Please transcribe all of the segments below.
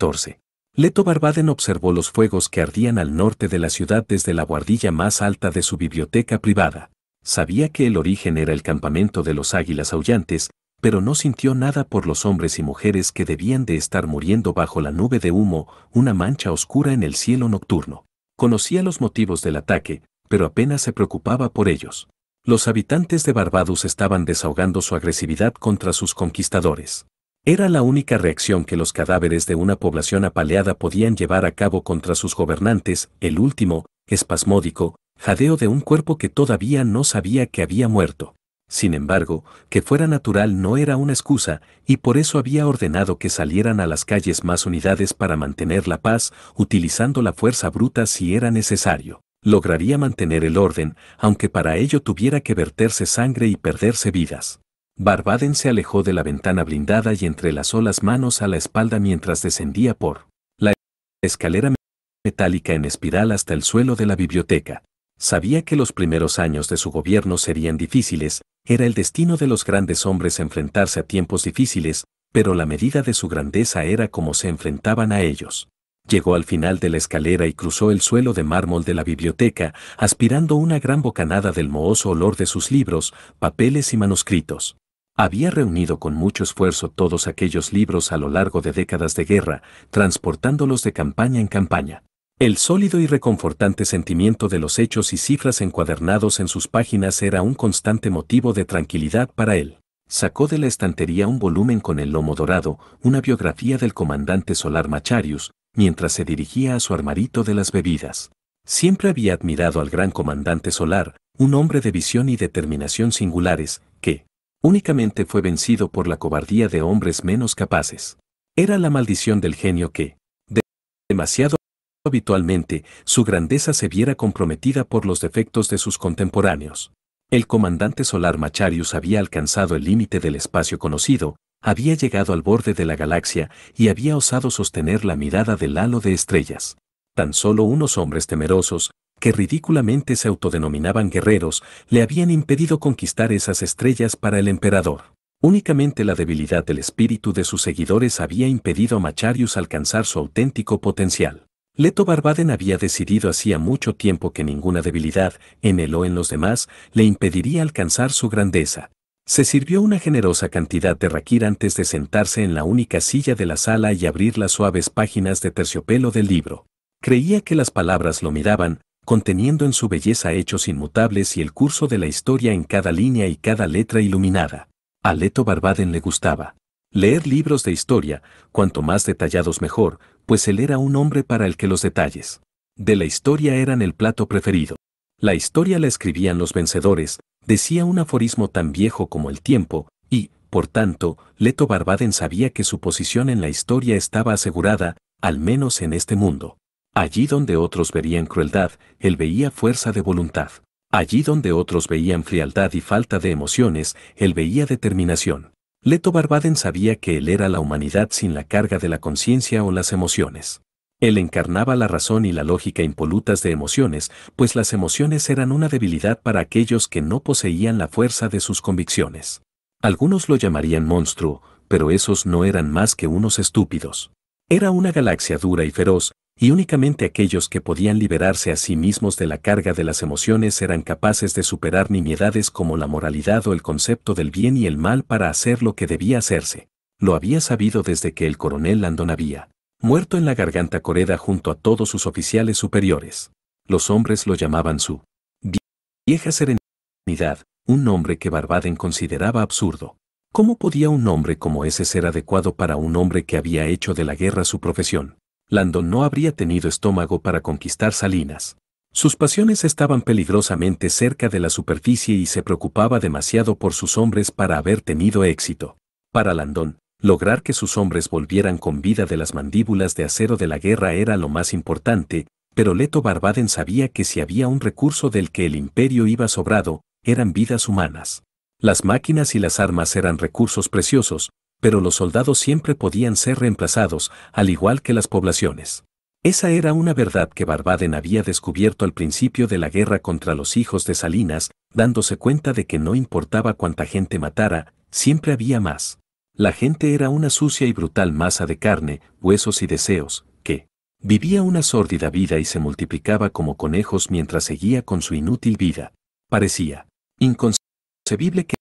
14. Leto Barbaden observó los fuegos que ardían al norte de la ciudad desde la guardilla más alta de su biblioteca privada. Sabía que el origen era el campamento de los águilas aullantes, pero no sintió nada por los hombres y mujeres que debían de estar muriendo bajo la nube de humo, una mancha oscura en el cielo nocturno. Conocía los motivos del ataque, pero apenas se preocupaba por ellos. Los habitantes de Barbados estaban desahogando su agresividad contra sus conquistadores. Era la única reacción que los cadáveres de una población apaleada podían llevar a cabo contra sus gobernantes, el último, espasmódico, jadeo de un cuerpo que todavía no sabía que había muerto. Sin embargo, que fuera natural no era una excusa, y por eso había ordenado que salieran a las calles más unidades para mantener la paz, utilizando la fuerza bruta si era necesario. Lograría mantener el orden, aunque para ello tuviera que verterse sangre y perderse vidas. Barbaden se alejó de la ventana blindada y entrelazó las manos a la espalda mientras descendía por la escalera metálica en espiral hasta el suelo de la biblioteca. Sabía que los primeros años de su gobierno serían difíciles, era el destino de los grandes hombres enfrentarse a tiempos difíciles, pero la medida de su grandeza era como se enfrentaban a ellos. Llegó al final de la escalera y cruzó el suelo de mármol de la biblioteca, aspirando una gran bocanada del mohoso olor de sus libros, papeles y manuscritos. Había reunido con mucho esfuerzo todos aquellos libros a lo largo de décadas de guerra, transportándolos de campaña en campaña. El sólido y reconfortante sentimiento de los hechos y cifras encuadernados en sus páginas era un constante motivo de tranquilidad para él. Sacó de la estantería un volumen con el lomo dorado, una biografía del comandante solar Macharius, mientras se dirigía a su armarito de las bebidas. Siempre había admirado al gran comandante solar, un hombre de visión y determinación singulares, que, únicamente fue vencido por la cobardía de hombres menos capaces. Era la maldición del genio que, demasiado habitualmente, su grandeza se viera comprometida por los defectos de sus contemporáneos. El comandante solar Macharius había alcanzado el límite del espacio conocido, había llegado al borde de la galaxia y había osado sostener la mirada del halo de estrellas. Tan solo unos hombres temerosos, que ridículamente se autodenominaban guerreros, le habían impedido conquistar esas estrellas para el emperador. Únicamente la debilidad del espíritu de sus seguidores había impedido a Macharius alcanzar su auténtico potencial. Leto Barbaden había decidido hacía mucho tiempo que ninguna debilidad, en él o en los demás, le impediría alcanzar su grandeza. Se sirvió una generosa cantidad de raquir antes de sentarse en la única silla de la sala y abrir las suaves páginas de terciopelo del libro. Creía que las palabras lo miraban, conteniendo en su belleza hechos inmutables y el curso de la historia en cada línea y cada letra iluminada. A Leto Barbaden le gustaba. Leer libros de historia, cuanto más detallados mejor, pues él era un hombre para el que los detalles de la historia eran el plato preferido. La historia la escribían los vencedores, decía un aforismo tan viejo como el tiempo, y, por tanto, Leto Barbaden sabía que su posición en la historia estaba asegurada, al menos en este mundo. Allí donde otros verían crueldad, él veía fuerza de voluntad. Allí donde otros veían frialdad y falta de emociones, él veía determinación. Leto Barbaden sabía que él era la humanidad sin la carga de la conciencia o las emociones. Él encarnaba la razón y la lógica impolutas de emociones, pues las emociones eran una debilidad para aquellos que no poseían la fuerza de sus convicciones. Algunos lo llamarían monstruo, pero esos no eran más que unos estúpidos. Era una galaxia dura y feroz, y únicamente aquellos que podían liberarse a sí mismos de la carga de las emociones eran capaces de superar nimiedades como la moralidad o el concepto del bien y el mal para hacer lo que debía hacerse. Lo había sabido desde que el coronel Landon había muerto en la garganta coreda junto a todos sus oficiales superiores. Los hombres lo llamaban su vieja serenidad, un nombre que Barbaden consideraba absurdo. ¿Cómo podía un hombre como ese ser adecuado para un hombre que había hecho de la guerra su profesión? Landon no habría tenido estómago para conquistar Salinas. Sus pasiones estaban peligrosamente cerca de la superficie y se preocupaba demasiado por sus hombres para haber tenido éxito. Para Landon, lograr que sus hombres volvieran con vida de las mandíbulas de acero de la guerra era lo más importante, pero Leto Barbaden sabía que si había un recurso del que el imperio iba sobrado, eran vidas humanas. Las máquinas y las armas eran recursos preciosos, pero los soldados siempre podían ser reemplazados, al igual que las poblaciones. Esa era una verdad que Barbaden había descubierto al principio de la guerra contra los hijos de Salinas, dándose cuenta de que no importaba cuánta gente matara, siempre había más. La gente era una sucia y brutal masa de carne, huesos y deseos, que vivía una sórdida vida y se multiplicaba como conejos mientras seguía con su inútil vida. Parecía inconcebible que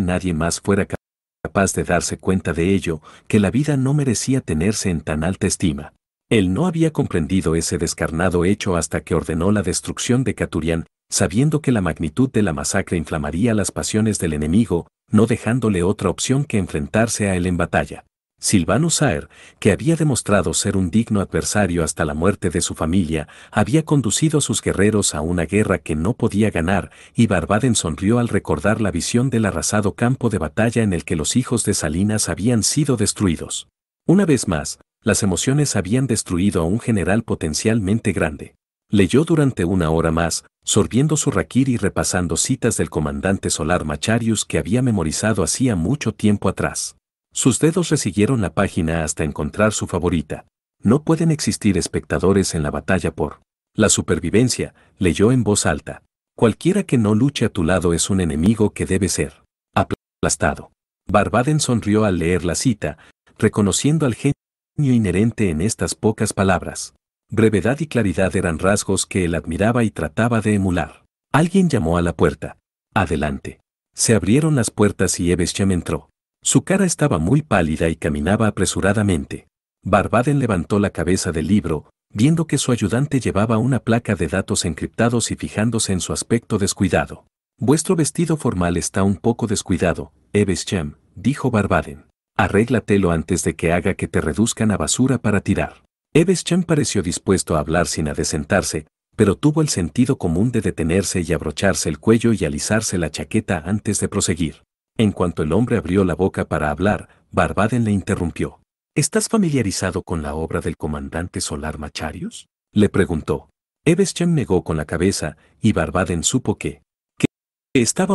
nadie más fuera capaz capaz de darse cuenta de ello, que la vida no merecía tenerse en tan alta estima. Él no había comprendido ese descarnado hecho hasta que ordenó la destrucción de Caturián, sabiendo que la magnitud de la masacre inflamaría las pasiones del enemigo, no dejándole otra opción que enfrentarse a él en batalla. Silvano Saer, que había demostrado ser un digno adversario hasta la muerte de su familia, había conducido a sus guerreros a una guerra que no podía ganar, y Barbaden sonrió al recordar la visión del arrasado campo de batalla en el que los hijos de Salinas habían sido destruidos. Una vez más, las emociones habían destruido a un general potencialmente grande. Leyó durante una hora más, sorbiendo su raquir y repasando citas del comandante solar Macharius que había memorizado hacía mucho tiempo atrás. Sus dedos resiguieron la página hasta encontrar su favorita. No pueden existir espectadores en la batalla por la supervivencia, leyó en voz alta. Cualquiera que no luche a tu lado es un enemigo que debe ser aplastado. Barbaden sonrió al leer la cita, reconociendo al genio inherente en estas pocas palabras. Brevedad y claridad eran rasgos que él admiraba y trataba de emular. Alguien llamó a la puerta. Adelante. Se abrieron las puertas y cham entró. Su cara estaba muy pálida y caminaba apresuradamente. Barbaden levantó la cabeza del libro, viendo que su ayudante llevaba una placa de datos encriptados y fijándose en su aspecto descuidado. Vuestro vestido formal está un poco descuidado, Eves-Cham», dijo Barbaden. Arréglatelo antes de que haga que te reduzcan a basura para tirar. Eves-Cham pareció dispuesto a hablar sin adecentarse, pero tuvo el sentido común de detenerse y abrocharse el cuello y alisarse la chaqueta antes de proseguir. En cuanto el hombre abrió la boca para hablar, Barbaden le interrumpió. ¿Estás familiarizado con la obra del comandante solar Macharios? Le preguntó. Eveschem negó con la cabeza, y Barbaden supo que, que estaba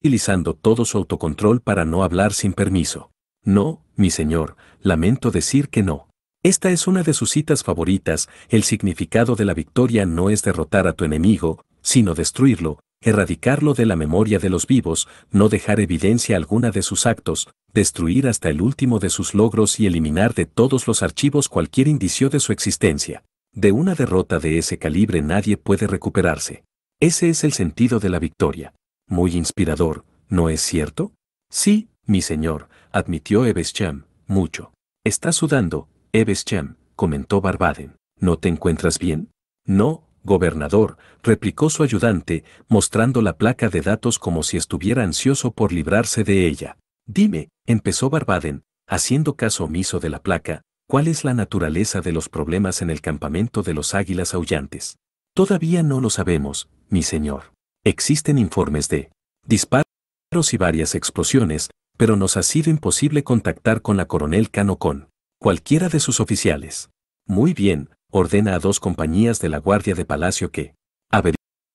utilizando todo su autocontrol para no hablar sin permiso. No, mi señor, lamento decir que no. Esta es una de sus citas favoritas, el significado de la victoria no es derrotar a tu enemigo, sino destruirlo, erradicarlo de la memoria de los vivos, no dejar evidencia alguna de sus actos, destruir hasta el último de sus logros y eliminar de todos los archivos cualquier indicio de su existencia. De una derrota de ese calibre nadie puede recuperarse. Ese es el sentido de la victoria. Muy inspirador, ¿no es cierto? Sí, mi señor, admitió Evesham, mucho. Está sudando, Evesham, comentó Barbaden. ¿No te encuentras bien? No, Gobernador, replicó su ayudante, mostrando la placa de datos como si estuviera ansioso por librarse de ella. Dime, empezó Barbaden, haciendo caso omiso de la placa, ¿cuál es la naturaleza de los problemas en el campamento de los águilas aullantes? Todavía no lo sabemos, mi señor. Existen informes de disparos y varias explosiones, pero nos ha sido imposible contactar con la coronel Canocón, cualquiera de sus oficiales. Muy bien, ordena a dos compañías de la Guardia de Palacio que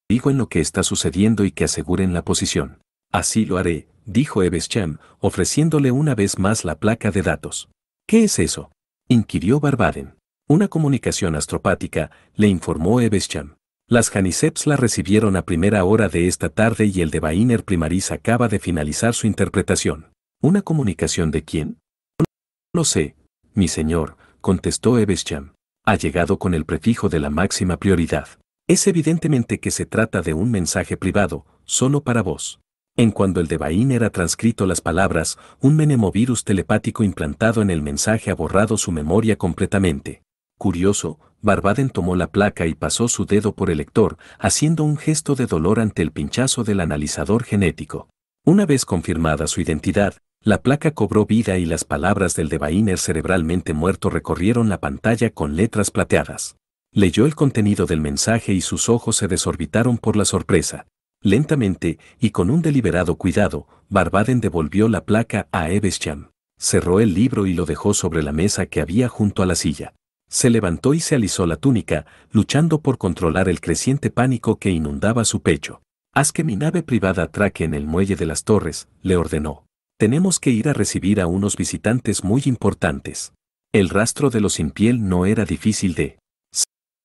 en lo que está sucediendo y que aseguren la posición. Así lo haré, dijo Evesham, ofreciéndole una vez más la placa de datos. ¿Qué es eso? inquirió Barbaden. Una comunicación astropática, le informó Evesham. Las Janiceps la recibieron a primera hora de esta tarde y el de Bainer Primaris acaba de finalizar su interpretación. ¿Una comunicación de quién? No lo sé, mi señor, contestó Evesham ha llegado con el prefijo de la máxima prioridad. Es evidentemente que se trata de un mensaje privado, solo para vos. En cuando el de Bain era transcrito las palabras, un menemovirus telepático implantado en el mensaje ha borrado su memoria completamente. Curioso, Barbaden tomó la placa y pasó su dedo por el lector, haciendo un gesto de dolor ante el pinchazo del analizador genético. Una vez confirmada su identidad, la placa cobró vida y las palabras del Devainer cerebralmente muerto recorrieron la pantalla con letras plateadas. Leyó el contenido del mensaje y sus ojos se desorbitaron por la sorpresa. Lentamente, y con un deliberado cuidado, Barbaden devolvió la placa a Evesham. Cerró el libro y lo dejó sobre la mesa que había junto a la silla. Se levantó y se alisó la túnica, luchando por controlar el creciente pánico que inundaba su pecho. Haz que mi nave privada atraque en el muelle de las torres, le ordenó. Tenemos que ir a recibir a unos visitantes muy importantes. El rastro de los sin piel no era difícil de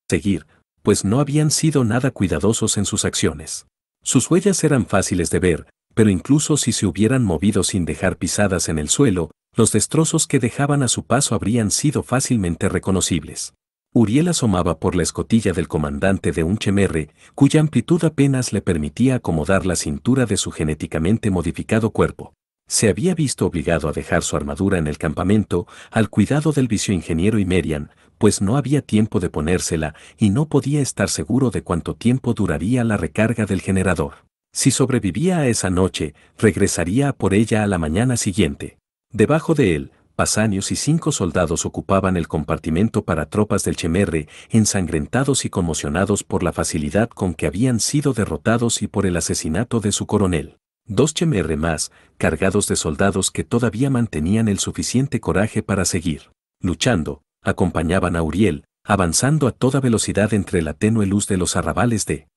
seguir, pues no habían sido nada cuidadosos en sus acciones. Sus huellas eran fáciles de ver, pero incluso si se hubieran movido sin dejar pisadas en el suelo, los destrozos que dejaban a su paso habrían sido fácilmente reconocibles. Uriel asomaba por la escotilla del comandante de un chemerre, cuya amplitud apenas le permitía acomodar la cintura de su genéticamente modificado cuerpo se había visto obligado a dejar su armadura en el campamento al cuidado del vicioingeniero y Merian, pues no había tiempo de ponérsela y no podía estar seguro de cuánto tiempo duraría la recarga del generador. Si sobrevivía a esa noche, regresaría por ella a la mañana siguiente. Debajo de él, Pasanios y cinco soldados ocupaban el compartimento para tropas del Chemerre, ensangrentados y conmocionados por la facilidad con que habían sido derrotados y por el asesinato de su coronel. Dos Chemerre más, cargados de soldados que todavía mantenían el suficiente coraje para seguir. Luchando, acompañaban a Uriel, avanzando a toda velocidad entre la tenue luz de los arrabales de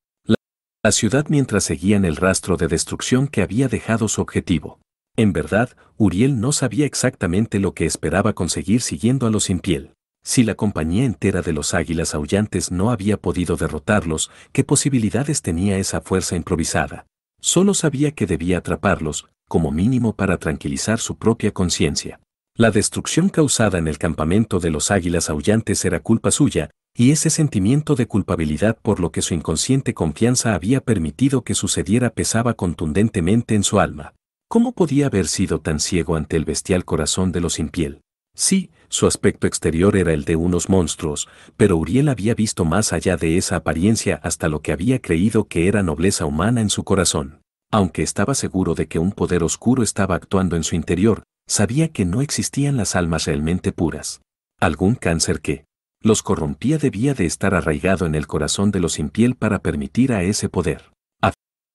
la ciudad mientras seguían el rastro de destrucción que había dejado su objetivo. En verdad, Uriel no sabía exactamente lo que esperaba conseguir siguiendo a los sin piel. Si la compañía entera de los águilas aullantes no había podido derrotarlos, ¿qué posibilidades tenía esa fuerza improvisada? Solo sabía que debía atraparlos, como mínimo para tranquilizar su propia conciencia. La destrucción causada en el campamento de los águilas aullantes era culpa suya, y ese sentimiento de culpabilidad por lo que su inconsciente confianza había permitido que sucediera pesaba contundentemente en su alma. ¿Cómo podía haber sido tan ciego ante el bestial corazón de los impiel? Sí, su aspecto exterior era el de unos monstruos, pero Uriel había visto más allá de esa apariencia hasta lo que había creído que era nobleza humana en su corazón. Aunque estaba seguro de que un poder oscuro estaba actuando en su interior, sabía que no existían las almas realmente puras. Algún cáncer que los corrompía debía de estar arraigado en el corazón de los impiel para permitir a ese poder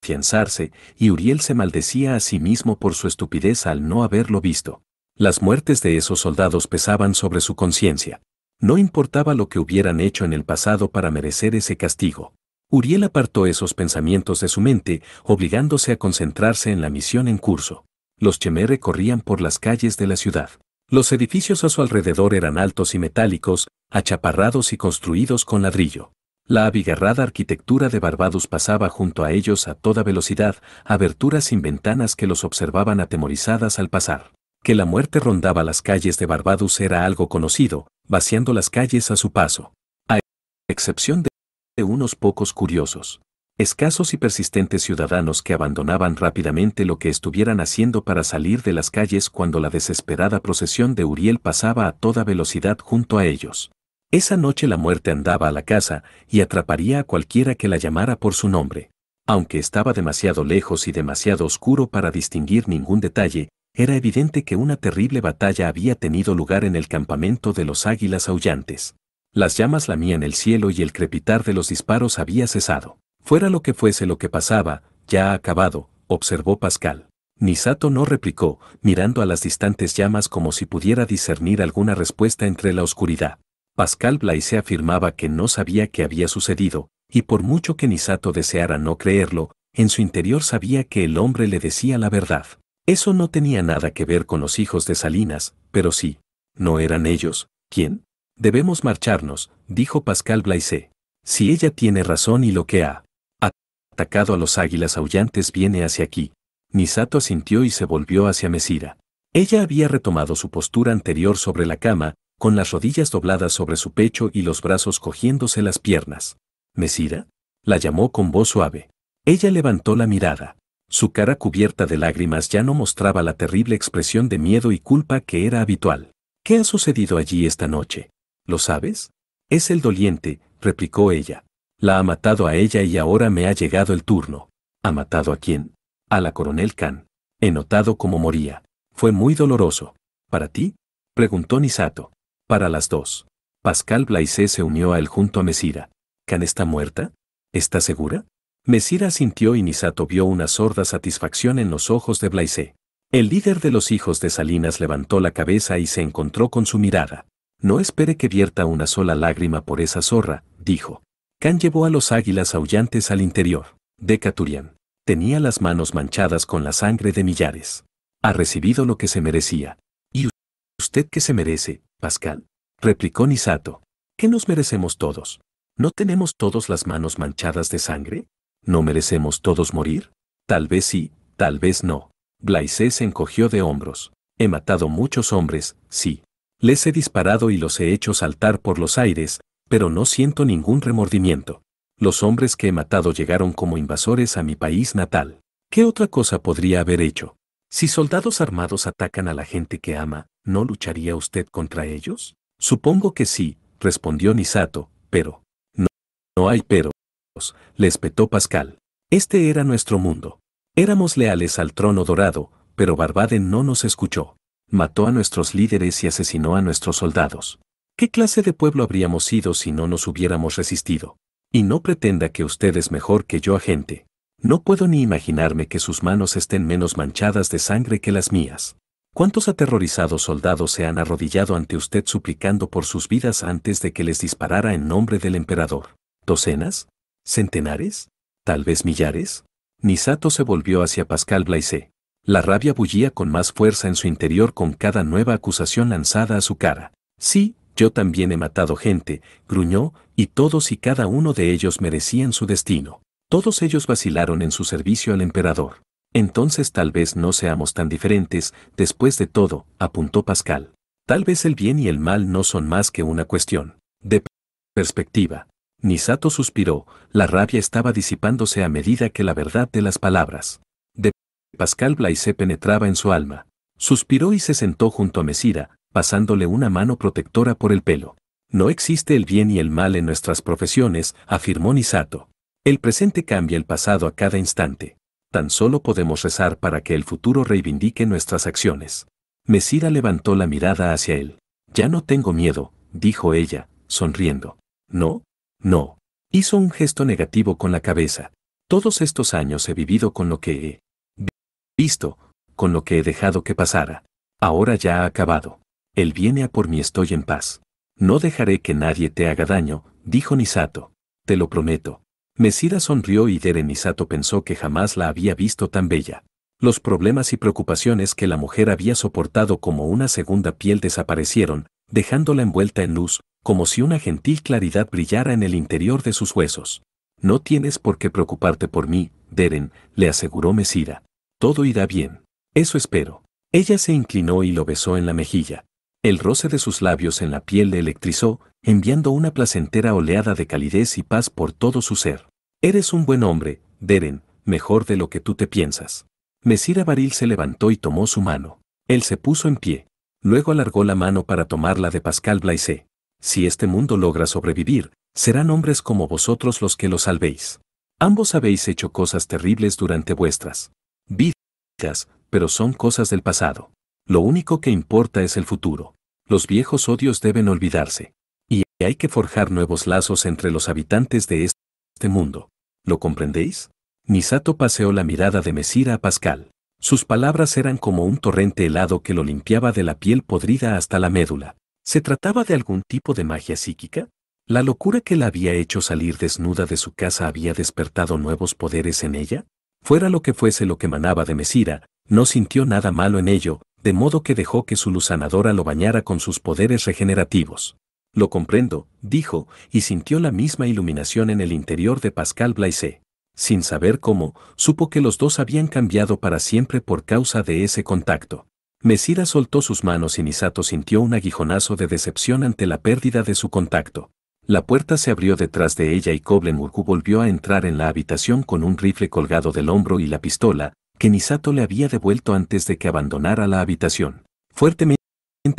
afianzarse, y Uriel se maldecía a sí mismo por su estupidez al no haberlo visto. Las muertes de esos soldados pesaban sobre su conciencia. No importaba lo que hubieran hecho en el pasado para merecer ese castigo. Uriel apartó esos pensamientos de su mente, obligándose a concentrarse en la misión en curso. Los chemerre corrían por las calles de la ciudad. Los edificios a su alrededor eran altos y metálicos, achaparrados y construidos con ladrillo. La abigarrada arquitectura de Barbados pasaba junto a ellos a toda velocidad, aberturas sin ventanas que los observaban atemorizadas al pasar que la muerte rondaba las calles de Barbados era algo conocido, vaciando las calles a su paso. A excepción de unos pocos curiosos, escasos y persistentes ciudadanos que abandonaban rápidamente lo que estuvieran haciendo para salir de las calles cuando la desesperada procesión de Uriel pasaba a toda velocidad junto a ellos. Esa noche la muerte andaba a la casa y atraparía a cualquiera que la llamara por su nombre. Aunque estaba demasiado lejos y demasiado oscuro para distinguir ningún detalle, era evidente que una terrible batalla había tenido lugar en el campamento de los águilas aullantes. Las llamas lamían el cielo y el crepitar de los disparos había cesado. Fuera lo que fuese lo que pasaba, ya ha acabado, observó Pascal. Nisato no replicó, mirando a las distantes llamas como si pudiera discernir alguna respuesta entre la oscuridad. Pascal Blaise afirmaba que no sabía qué había sucedido, y por mucho que Nisato deseara no creerlo, en su interior sabía que el hombre le decía la verdad. Eso no tenía nada que ver con los hijos de Salinas, pero sí, no eran ellos, ¿quién? Debemos marcharnos, dijo Pascal Blaise. Si ella tiene razón y lo que ha atacado a los águilas aullantes viene hacia aquí. Misato asintió y se volvió hacia Mesira. Ella había retomado su postura anterior sobre la cama, con las rodillas dobladas sobre su pecho y los brazos cogiéndose las piernas. ¿Mesira? La llamó con voz suave. Ella levantó la mirada. Su cara cubierta de lágrimas ya no mostraba la terrible expresión de miedo y culpa que era habitual. ¿Qué ha sucedido allí esta noche? ¿Lo sabes? Es el doliente, replicó ella. La ha matado a ella y ahora me ha llegado el turno. ¿Ha matado a quién? A la coronel Khan. He notado cómo moría. Fue muy doloroso. ¿Para ti? Preguntó Nisato. Para las dos. Pascal Blaise se unió a él junto a Mesira. ¿Khan está muerta? ¿Está segura? Mesira sintió y Nisato vio una sorda satisfacción en los ojos de Blaise. El líder de los hijos de Salinas levantó la cabeza y se encontró con su mirada. No espere que vierta una sola lágrima por esa zorra, dijo. Khan llevó a los águilas aullantes al interior. De Tenía las manos manchadas con la sangre de millares. Ha recibido lo que se merecía. ¿Y usted qué se merece, Pascal? replicó Nisato. ¿Qué nos merecemos todos? ¿No tenemos todos las manos manchadas de sangre? ¿no merecemos todos morir? Tal vez sí, tal vez no. Blaise se encogió de hombros. He matado muchos hombres, sí. Les he disparado y los he hecho saltar por los aires, pero no siento ningún remordimiento. Los hombres que he matado llegaron como invasores a mi país natal. ¿Qué otra cosa podría haber hecho? Si soldados armados atacan a la gente que ama, ¿no lucharía usted contra ellos? Supongo que sí, respondió Nisato, pero... No, no hay pero les petó Pascal. Este era nuestro mundo. Éramos leales al trono dorado, pero Barbaden no nos escuchó. Mató a nuestros líderes y asesinó a nuestros soldados. ¿Qué clase de pueblo habríamos sido si no nos hubiéramos resistido? Y no pretenda que usted es mejor que yo, agente. No puedo ni imaginarme que sus manos estén menos manchadas de sangre que las mías. ¿Cuántos aterrorizados soldados se han arrodillado ante usted suplicando por sus vidas antes de que les disparara en nombre del emperador? ¿Docenas? ¿Centenares? ¿Tal vez millares? Nisato se volvió hacia Pascal Blaise. La rabia bullía con más fuerza en su interior con cada nueva acusación lanzada a su cara. Sí, yo también he matado gente, gruñó, y todos y cada uno de ellos merecían su destino. Todos ellos vacilaron en su servicio al emperador. Entonces tal vez no seamos tan diferentes, después de todo, apuntó Pascal. Tal vez el bien y el mal no son más que una cuestión de perspectiva. Nisato suspiró, la rabia estaba disipándose a medida que la verdad de las palabras de Pascal Blaise penetraba en su alma. Suspiró y se sentó junto a Mesira, pasándole una mano protectora por el pelo. No existe el bien y el mal en nuestras profesiones, afirmó Nisato. El presente cambia el pasado a cada instante. Tan solo podemos rezar para que el futuro reivindique nuestras acciones. Mesira levantó la mirada hacia él. Ya no tengo miedo, dijo ella, sonriendo. No, no. Hizo un gesto negativo con la cabeza. Todos estos años he vivido con lo que he visto, con lo que he dejado que pasara. Ahora ya ha acabado. Él viene a por mí, estoy en paz. No dejaré que nadie te haga daño, dijo Nisato. Te lo prometo. Mesira sonrió y Dere Nisato pensó que jamás la había visto tan bella. Los problemas y preocupaciones que la mujer había soportado como una segunda piel desaparecieron, dejándola envuelta en luz, como si una gentil claridad brillara en el interior de sus huesos. No tienes por qué preocuparte por mí, Deren, le aseguró Mesira. Todo irá bien. Eso espero. Ella se inclinó y lo besó en la mejilla. El roce de sus labios en la piel le electrizó, enviando una placentera oleada de calidez y paz por todo su ser. Eres un buen hombre, Deren, mejor de lo que tú te piensas. Mesira Baril se levantó y tomó su mano. Él se puso en pie. Luego alargó la mano para tomarla de Pascal Blaise si este mundo logra sobrevivir, serán hombres como vosotros los que lo salvéis. Ambos habéis hecho cosas terribles durante vuestras vidas, pero son cosas del pasado. Lo único que importa es el futuro. Los viejos odios deben olvidarse. Y hay que forjar nuevos lazos entre los habitantes de este mundo. ¿Lo comprendéis? Misato paseó la mirada de Mesira a Pascal. Sus palabras eran como un torrente helado que lo limpiaba de la piel podrida hasta la médula. ¿Se trataba de algún tipo de magia psíquica? ¿La locura que la había hecho salir desnuda de su casa había despertado nuevos poderes en ella? Fuera lo que fuese lo que manaba de Mesira, no sintió nada malo en ello, de modo que dejó que su luzanadora lo bañara con sus poderes regenerativos. Lo comprendo, dijo, y sintió la misma iluminación en el interior de Pascal Blaise. Sin saber cómo, supo que los dos habían cambiado para siempre por causa de ese contacto. Mesira soltó sus manos y Nisato sintió un aguijonazo de decepción ante la pérdida de su contacto. La puerta se abrió detrás de ella y Koblen volvió a entrar en la habitación con un rifle colgado del hombro y la pistola, que Nisato le había devuelto antes de que abandonara la habitación. Fuertemente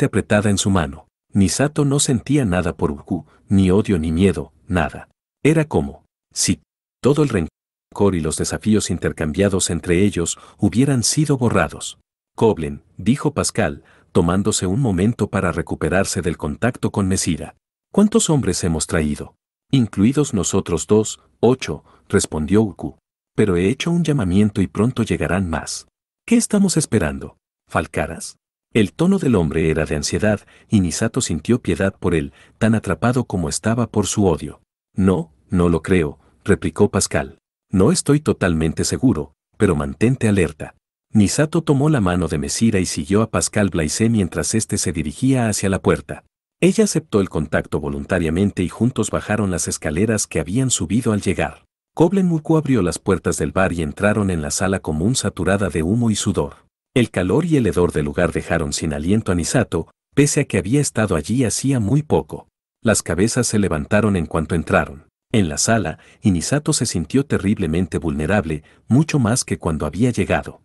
apretada en su mano, Nisato no sentía nada por Urku, ni odio ni miedo, nada. Era como, si todo el rencor y los desafíos intercambiados entre ellos hubieran sido borrados. Koblen, dijo Pascal, tomándose un momento para recuperarse del contacto con Mesira. ¿Cuántos hombres hemos traído? Incluidos nosotros dos, ocho, respondió Uku. Pero he hecho un llamamiento y pronto llegarán más. ¿Qué estamos esperando? ¿Falcaras? El tono del hombre era de ansiedad, y Nisato sintió piedad por él, tan atrapado como estaba por su odio. No, no lo creo, replicó Pascal. No estoy totalmente seguro, pero mantente alerta. Nisato tomó la mano de Mesira y siguió a Pascal Blaise mientras éste se dirigía hacia la puerta. Ella aceptó el contacto voluntariamente y juntos bajaron las escaleras que habían subido al llegar. Koblen abrió las puertas del bar y entraron en la sala común saturada de humo y sudor. El calor y el hedor del lugar dejaron sin aliento a Nisato, pese a que había estado allí hacía muy poco. Las cabezas se levantaron en cuanto entraron. En la sala, y Nisato se sintió terriblemente vulnerable, mucho más que cuando había llegado.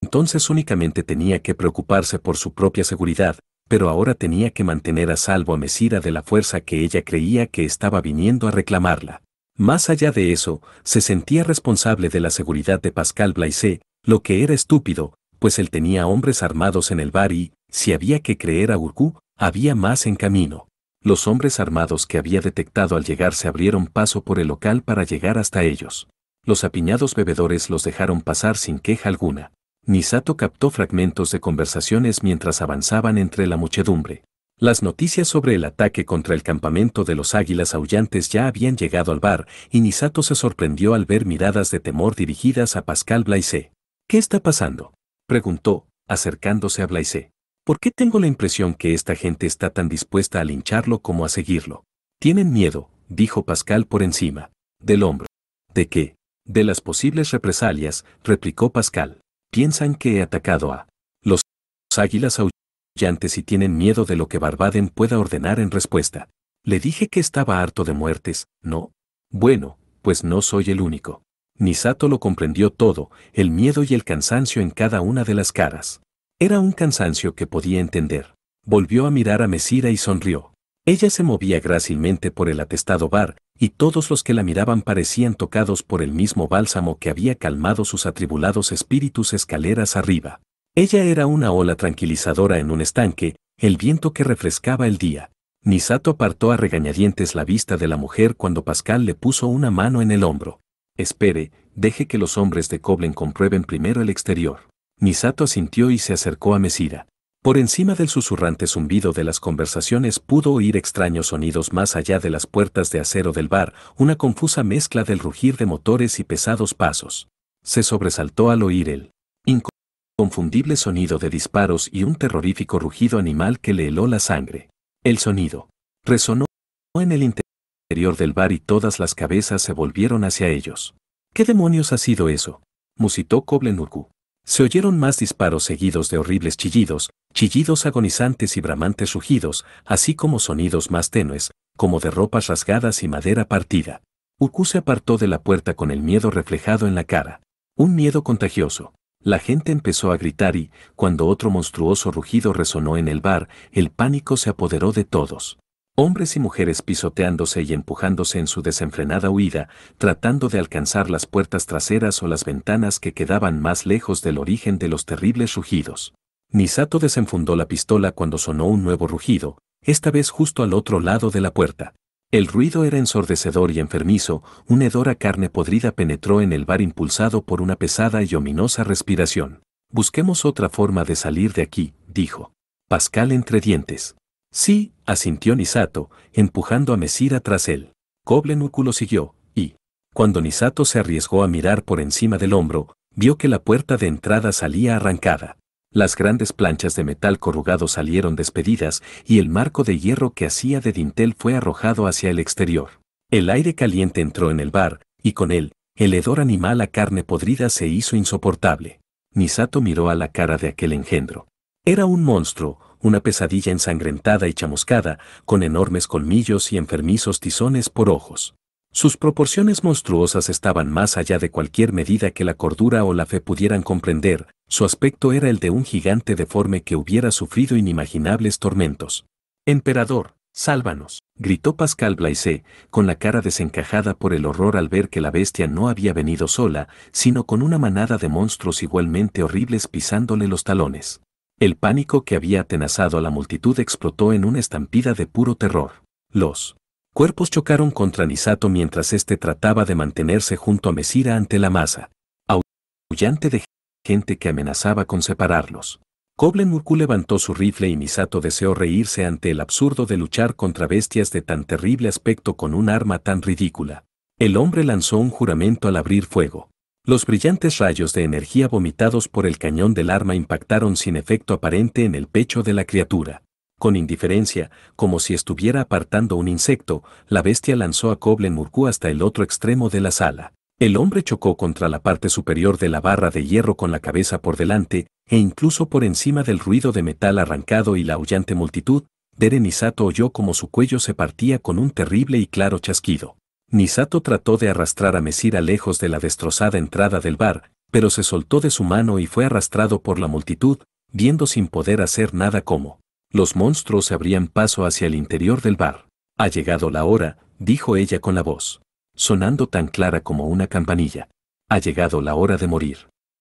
Entonces únicamente tenía que preocuparse por su propia seguridad, pero ahora tenía que mantener a salvo a Mesira de la fuerza que ella creía que estaba viniendo a reclamarla. Más allá de eso, se sentía responsable de la seguridad de Pascal Blaise, lo que era estúpido, pues él tenía hombres armados en el bar y, si había que creer a Urku, había más en camino. Los hombres armados que había detectado al llegar se abrieron paso por el local para llegar hasta ellos. Los apiñados bebedores los dejaron pasar sin queja alguna. Nisato captó fragmentos de conversaciones mientras avanzaban entre la muchedumbre. Las noticias sobre el ataque contra el campamento de los águilas aullantes ya habían llegado al bar, y Nisato se sorprendió al ver miradas de temor dirigidas a Pascal Blaise. ¿Qué está pasando? preguntó, acercándose a Blaise. ¿Por qué tengo la impresión que esta gente está tan dispuesta a lincharlo como a seguirlo? Tienen miedo, dijo Pascal por encima. Del hombro. ¿De qué? De las posibles represalias, replicó Pascal. Piensan que he atacado a los águilas aullantes y tienen miedo de lo que Barbaden pueda ordenar en respuesta. Le dije que estaba harto de muertes, ¿no? Bueno, pues no soy el único. Nisato lo comprendió todo, el miedo y el cansancio en cada una de las caras. Era un cansancio que podía entender. Volvió a mirar a Mesira y sonrió. Ella se movía grácilmente por el atestado bar, y todos los que la miraban parecían tocados por el mismo bálsamo que había calmado sus atribulados espíritus escaleras arriba. Ella era una ola tranquilizadora en un estanque, el viento que refrescaba el día. Nisato apartó a regañadientes la vista de la mujer cuando Pascal le puso una mano en el hombro. Espere, deje que los hombres de Coblen comprueben primero el exterior. Nisato asintió y se acercó a Mesira. Por encima del susurrante zumbido de las conversaciones pudo oír extraños sonidos más allá de las puertas de acero del bar, una confusa mezcla del rugir de motores y pesados pasos. Se sobresaltó al oír el inconfundible sonido de disparos y un terrorífico rugido animal que le heló la sangre. El sonido resonó en el interior del bar y todas las cabezas se volvieron hacia ellos. ¿Qué demonios ha sido eso? musitó Koblenurku. Se oyeron más disparos seguidos de horribles chillidos, chillidos agonizantes y bramantes rugidos, así como sonidos más tenues, como de ropas rasgadas y madera partida. Uku se apartó de la puerta con el miedo reflejado en la cara. Un miedo contagioso. La gente empezó a gritar y, cuando otro monstruoso rugido resonó en el bar, el pánico se apoderó de todos hombres y mujeres pisoteándose y empujándose en su desenfrenada huida, tratando de alcanzar las puertas traseras o las ventanas que quedaban más lejos del origen de los terribles rugidos. Nisato desenfundó la pistola cuando sonó un nuevo rugido, esta vez justo al otro lado de la puerta. El ruido era ensordecedor y enfermizo, hedor a carne podrida penetró en el bar impulsado por una pesada y ominosa respiración. Busquemos otra forma de salir de aquí, dijo. Pascal entre dientes. Sí, asintió Nisato, empujando a Mesira tras él. Koblenuku siguió, y, cuando Nisato se arriesgó a mirar por encima del hombro, vio que la puerta de entrada salía arrancada. Las grandes planchas de metal corrugado salieron despedidas y el marco de hierro que hacía de dintel fue arrojado hacia el exterior. El aire caliente entró en el bar, y con él, el hedor animal a carne podrida se hizo insoportable. Nisato miró a la cara de aquel engendro. Era un monstruo, una pesadilla ensangrentada y chamuscada, con enormes colmillos y enfermizos tizones por ojos. Sus proporciones monstruosas estaban más allá de cualquier medida que la cordura o la fe pudieran comprender, su aspecto era el de un gigante deforme que hubiera sufrido inimaginables tormentos. Emperador, sálvanos, gritó Pascal Blaise, con la cara desencajada por el horror al ver que la bestia no había venido sola, sino con una manada de monstruos igualmente horribles pisándole los talones. El pánico que había atenazado a la multitud explotó en una estampida de puro terror. Los cuerpos chocaron contra Nisato mientras éste trataba de mantenerse junto a Mesira ante la masa, aullante de gente que amenazaba con separarlos. Koblen levantó su rifle y Misato deseó reírse ante el absurdo de luchar contra bestias de tan terrible aspecto con un arma tan ridícula. El hombre lanzó un juramento al abrir fuego. Los brillantes rayos de energía vomitados por el cañón del arma impactaron sin efecto aparente en el pecho de la criatura. Con indiferencia, como si estuviera apartando un insecto, la bestia lanzó a koblen Murku hasta el otro extremo de la sala. El hombre chocó contra la parte superior de la barra de hierro con la cabeza por delante, e incluso por encima del ruido de metal arrancado y la aullante multitud, Deren oyó como su cuello se partía con un terrible y claro chasquido. Nisato trató de arrastrar a Mesira lejos de la destrozada entrada del bar, pero se soltó de su mano y fue arrastrado por la multitud, viendo sin poder hacer nada como. Los monstruos abrían paso hacia el interior del bar. Ha llegado la hora, dijo ella con la voz, sonando tan clara como una campanilla. Ha llegado la hora de morir.